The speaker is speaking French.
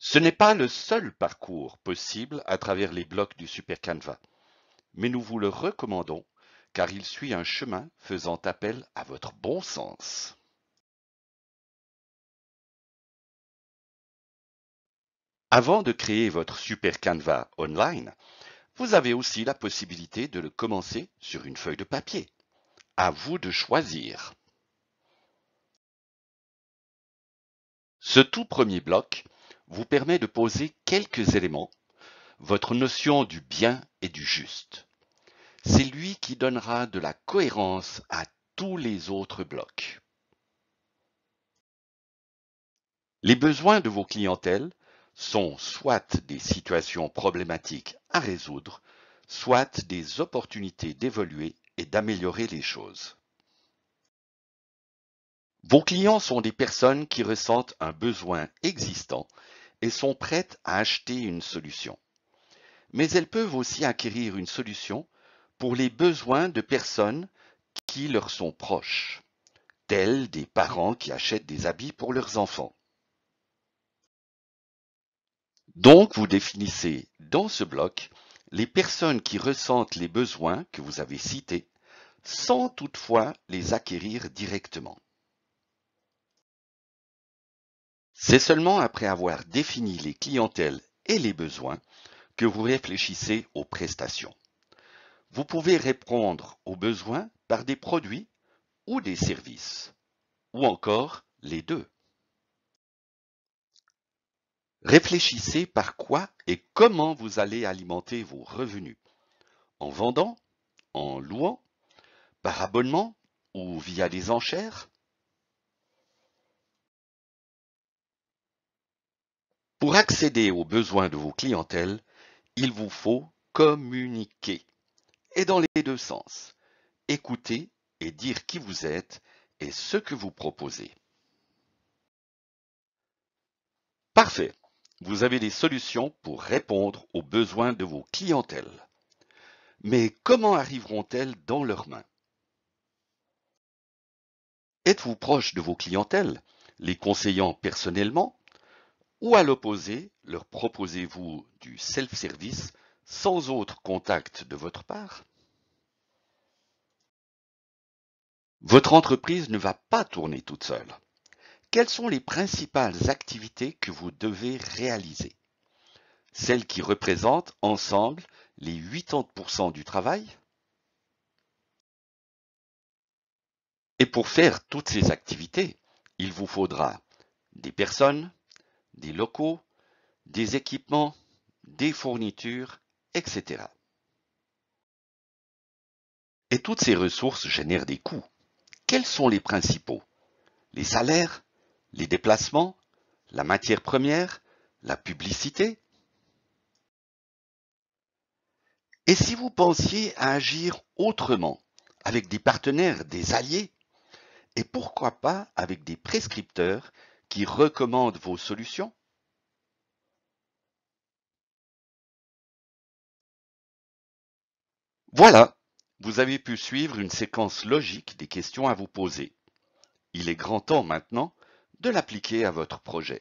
Ce n'est pas le seul parcours possible à travers les blocs du Super Canva, mais nous vous le recommandons car il suit un chemin faisant appel à votre bon sens. Avant de créer votre Super Canva online, vous avez aussi la possibilité de le commencer sur une feuille de papier. À vous de choisir. Ce tout premier bloc vous permet de poser quelques éléments, votre notion du bien et du juste. C'est lui qui donnera de la cohérence à tous les autres blocs. Les besoins de vos clientèles sont soit des situations problématiques à résoudre, soit des opportunités d'évoluer et d'améliorer les choses. Vos clients sont des personnes qui ressentent un besoin existant et sont prêtes à acheter une solution. Mais elles peuvent aussi acquérir une solution pour les besoins de personnes qui leur sont proches, tels des parents qui achètent des habits pour leurs enfants. Donc vous définissez dans ce bloc les personnes qui ressentent les besoins que vous avez cités sans toutefois les acquérir directement. C'est seulement après avoir défini les clientèles et les besoins que vous réfléchissez aux prestations. Vous pouvez répondre aux besoins par des produits ou des services, ou encore les deux. Réfléchissez par quoi et comment vous allez alimenter vos revenus. En vendant, en louant, par abonnement ou via des enchères Pour accéder aux besoins de vos clientèles, il vous faut communiquer. Et dans les deux sens, écouter et dire qui vous êtes et ce que vous proposez. Parfait, vous avez des solutions pour répondre aux besoins de vos clientèles. Mais comment arriveront-elles dans leurs mains Êtes-vous proche de vos clientèles, les conseillant personnellement ou à l'opposé, leur proposez-vous du self-service sans autre contact de votre part Votre entreprise ne va pas tourner toute seule. Quelles sont les principales activités que vous devez réaliser Celles qui représentent ensemble les 80% du travail Et pour faire toutes ces activités, il vous faudra des personnes, des locaux, des équipements, des fournitures, etc. Et toutes ces ressources génèrent des coûts. Quels sont les principaux Les salaires, les déplacements, la matière première, la publicité Et si vous pensiez à agir autrement, avec des partenaires, des alliés, et pourquoi pas avec des prescripteurs qui recommande vos solutions Voilà, vous avez pu suivre une séquence logique des questions à vous poser. Il est grand temps maintenant de l'appliquer à votre projet.